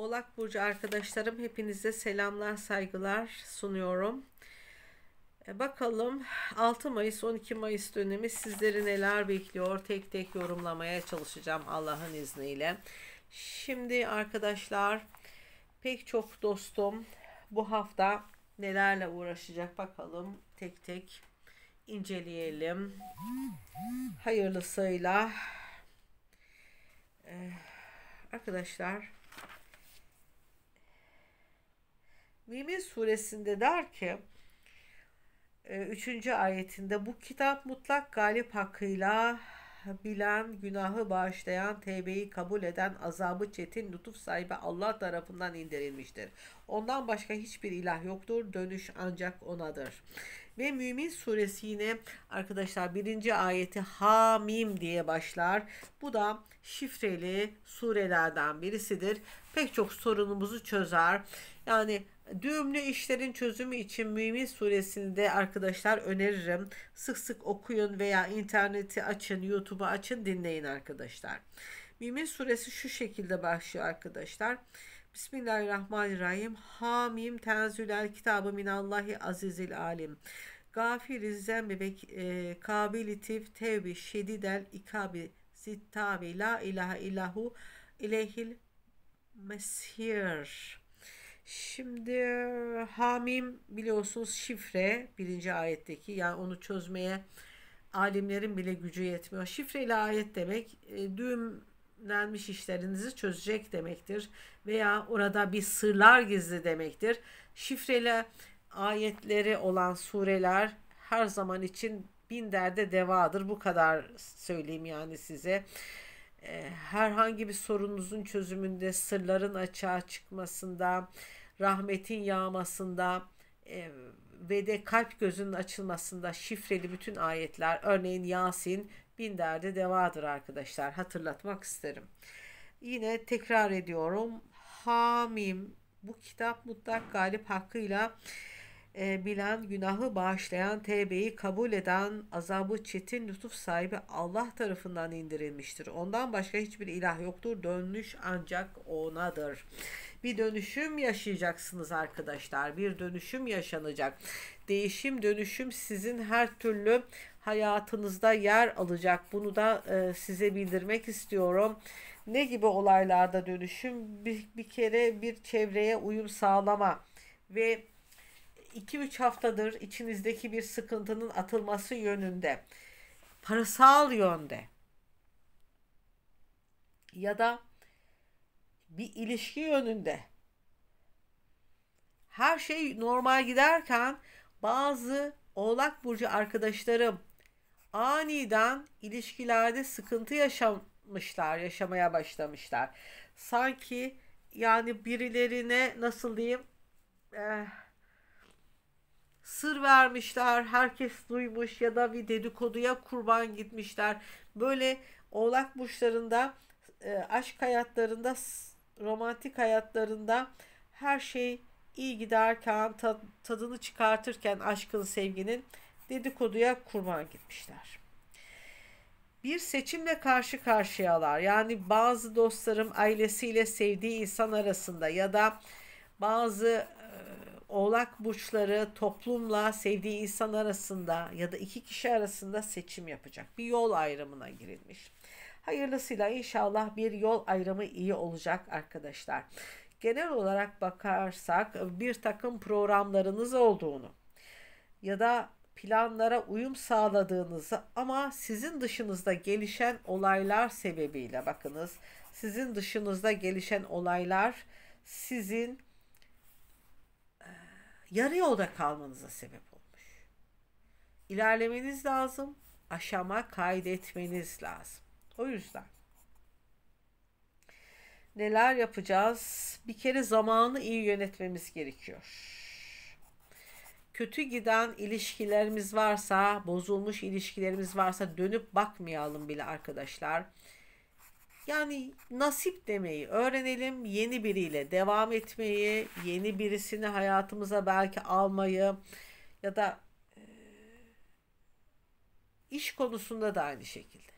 Oğlak Burcu arkadaşlarım hepinize selamlar saygılar sunuyorum. E, bakalım 6 Mayıs 12 Mayıs dönemi sizleri neler bekliyor tek tek yorumlamaya çalışacağım Allah'ın izniyle. Şimdi arkadaşlar pek çok dostum bu hafta nelerle uğraşacak bakalım tek tek inceleyelim. Hayırlısıyla ee, arkadaşlar Mümin suresinde der ki 3. E, ayetinde bu kitap mutlak galip hakkıyla bilen, günahı bağışlayan, tevbeyi kabul eden, azabı çetin, lütuf sahibi Allah tarafından indirilmiştir. Ondan başka hiçbir ilah yoktur. Dönüş ancak onadır. Ve Mümin suresi yine arkadaşlar birinci ayeti Hamim diye başlar. Bu da şifreli surelerden birisidir. Pek çok sorunumuzu çözer. Yani Düğümlü işlerin çözümü için Mümin Suresini de arkadaşlar öneririm. Sık sık okuyun veya interneti açın, YouTube'u açın dinleyin arkadaşlar. Mümin suresi şu şekilde başlıyor arkadaşlar. Bismillahirrahmanirrahim. Hamim tenzülel kitabı minallahi azizil alim. Gafiriz zembi ve e, kabili tif tevbi şedidel ikabi zittabi la ilahe illahu ilehil mesir. Şimdi Hamim biliyorsunuz şifre birinci ayetteki yani onu çözmeye alimlerin bile gücü yetmiyor. Şifre ile ayet demek e, düğümlenmiş işlerinizi çözecek demektir veya orada bir sırlar gizli demektir. Şifreyle ayetleri olan sureler her zaman için bin derde devadır. Bu kadar söyleyeyim yani size. E, herhangi bir sorununuzun çözümünde, sırların açığa çıkmasında, rahmetin yağmasında e, ve de kalp gözünün açılmasında şifreli bütün ayetler örneğin Yasin bin derde devadır arkadaşlar hatırlatmak isterim. Yine tekrar ediyorum Hamim bu kitap mutlak galip hakkıyla e, bilen, günahı bağışlayan, tevbeyi kabul eden, azabı çetin lütuf sahibi Allah tarafından indirilmiştir. Ondan başka hiçbir ilah yoktur. Dönüş ancak O'nadır. Bir dönüşüm yaşayacaksınız arkadaşlar. Bir dönüşüm yaşanacak. Değişim, dönüşüm sizin her türlü hayatınızda yer alacak. Bunu da e, size bildirmek istiyorum. Ne gibi olaylarda dönüşüm? Bir, bir kere bir çevreye uyum sağlama ve 2-3 haftadır içinizdeki bir sıkıntının atılması yönünde, parasal yönde ya da bir ilişki yönünde her şey normal giderken bazı Oğlak burcu arkadaşlarım aniden ilişkilerde sıkıntı yaşamışlar, yaşamaya başlamışlar. Sanki yani birilerine nasıl diyeyim? Eh, sır vermişler, herkes duymuş ya da bir dedikoduya kurban gitmişler. Böyle oğlak burçlarında, e, aşk hayatlarında, romantik hayatlarında her şey iyi giderken, tadını çıkartırken aşkın, sevginin dedikoduya kurban gitmişler. Bir seçimle karşı karşıyalar. Yani bazı dostlarım ailesiyle sevdiği insan arasında ya da bazı oğlak burçları toplumla sevdiği insan arasında ya da iki kişi arasında seçim yapacak. Bir yol ayrımına girilmiş. Hayırlısıyla inşallah bir yol ayrımı iyi olacak arkadaşlar. Genel olarak bakarsak bir takım programlarınız olduğunu ya da planlara uyum sağladığınızı ama sizin dışınızda gelişen olaylar sebebiyle bakınız sizin dışınızda gelişen olaylar sizin yarı yolda kalmanıza sebep olmuş. İlerlemeniz lazım, aşama kaydetmeniz lazım. O yüzden neler yapacağız? Bir kere zamanı iyi yönetmemiz gerekiyor. Kötü giden ilişkilerimiz varsa, bozulmuş ilişkilerimiz varsa dönüp bakmayalım bile arkadaşlar. Arkadaşlar yani nasip demeyi öğrenelim, yeni biriyle devam etmeyi, yeni birisini hayatımıza belki almayı ya da iş konusunda da aynı şekilde.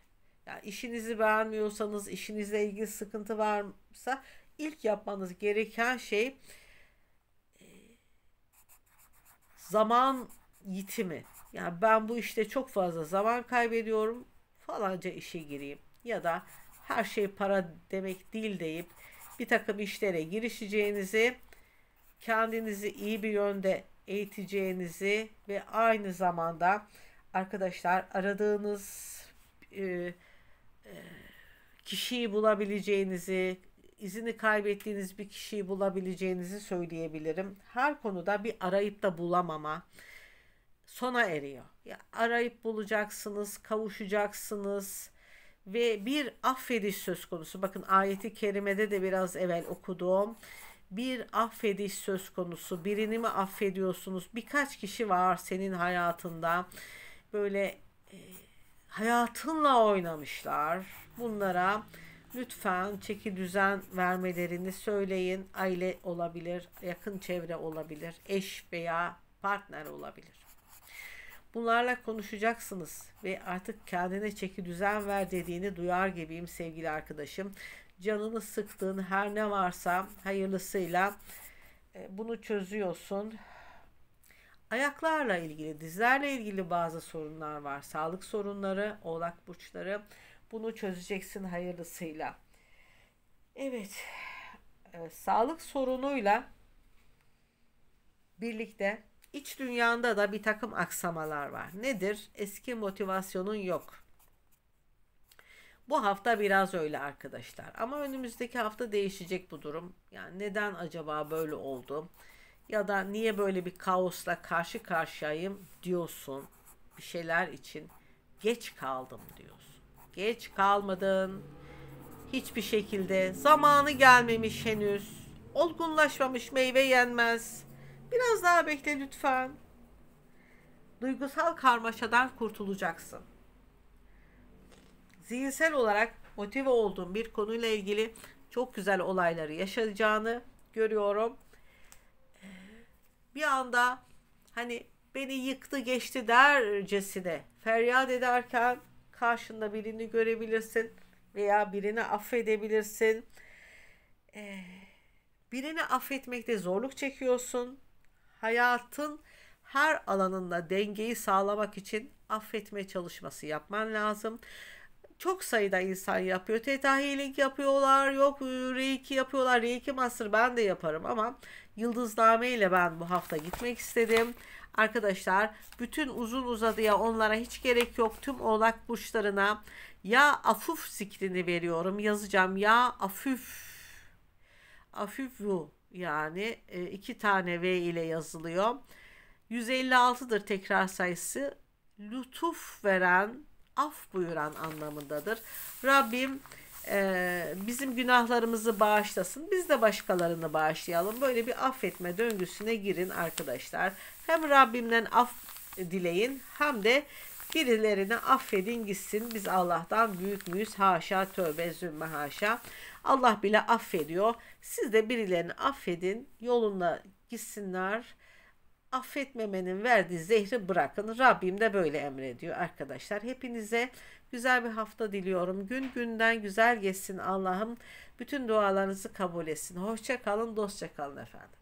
Yani işinizi beğenmiyorsanız, işinizle ilgili sıkıntı varsa ilk yapmanız gereken şey zaman yitimi. Yani ben bu işte çok fazla zaman kaybediyorum falanca işe gireyim ya da her şey para demek değil deyip bir takım işlere girişeceğinizi, kendinizi iyi bir yönde eğiteceğinizi ve aynı zamanda arkadaşlar aradığınız e, e, kişiyi bulabileceğinizi, izini kaybettiğiniz bir kişiyi bulabileceğinizi söyleyebilirim. Her konuda bir arayıp da bulamama sona eriyor. Ya arayıp bulacaksınız, kavuşacaksınız ve bir affediş söz konusu. Bakın ayeti kerimede de biraz evvel okuduğum bir affediş söz konusu. Birini mi affediyorsunuz? Birkaç kişi var senin hayatında. Böyle e, hayatınla oynamışlar. Bunlara lütfen çeki düzen vermelerini söyleyin. Aile olabilir, yakın çevre olabilir, eş veya partner olabilir. Bunlarla konuşacaksınız ve artık kendine çeki düzen ver dediğini duyar gibiyim sevgili arkadaşım. Canını sıktığın her ne varsa hayırlısıyla e, bunu çözüyorsun. Ayaklarla ilgili, dizlerle ilgili bazı sorunlar var. Sağlık sorunları, oğlak burçları. Bunu çözeceksin hayırlısıyla. Evet, e, sağlık sorunuyla birlikte İç dünyanda da bir takım aksamalar var. Nedir? Eski motivasyonun yok. Bu hafta biraz öyle arkadaşlar. Ama önümüzdeki hafta değişecek bu durum. Yani neden acaba böyle oldu? Ya da niye böyle bir kaosla karşı karşıyayım diyorsun. Bir şeyler için geç kaldım diyorsun. Geç kalmadın. Hiçbir şekilde zamanı gelmemiş henüz. Olgunlaşmamış meyve yenmez. Biraz daha bekle lütfen. Duygusal karmaşadan kurtulacaksın. Zihinsel olarak motive olduğun bir konuyla ilgili çok güzel olayları yaşayacağını görüyorum. Bir anda hani beni yıktı geçti dercesine feryat ederken karşında birini görebilirsin veya birini affedebilirsin. Eh, birini affetmekte zorluk çekiyorsun hayatın her alanında dengeyi sağlamak için affetme çalışması yapman lazım. Çok sayıda insan yapıyor. Theta healing yapıyorlar. Yok e, reiki yapıyorlar. Reiki master ben de yaparım ama yıldızname ile ben bu hafta gitmek istedim. Arkadaşlar bütün uzun uzadıya onlara hiç gerek yok. Tüm oğlak burçlarına ya afuf zikrini veriyorum. Yazacağım ya afuf. Afuf bu. Yani e, iki tane V ile yazılıyor. 156'dır tekrar sayısı. Lütuf veren, af buyuran anlamındadır. Rabbim e, bizim günahlarımızı bağışlasın. Biz de başkalarını bağışlayalım. Böyle bir affetme döngüsüne girin arkadaşlar. Hem Rabbimden af dileyin hem de Birilerine affedin gitsin biz Allah'tan büyük müyüz haşa tövbe zümme haşa. Allah bile affediyor. Siz de birilerini affedin yolunda gitsinler. Affetmemenin verdiği zehri bırakın. Rabbim de böyle emrediyor arkadaşlar. Hepinize güzel bir hafta diliyorum. Gün günden güzel geçsin Allah'ım. Bütün dualarınızı kabul etsin. Hoşça kalın, dostça kalın efendim.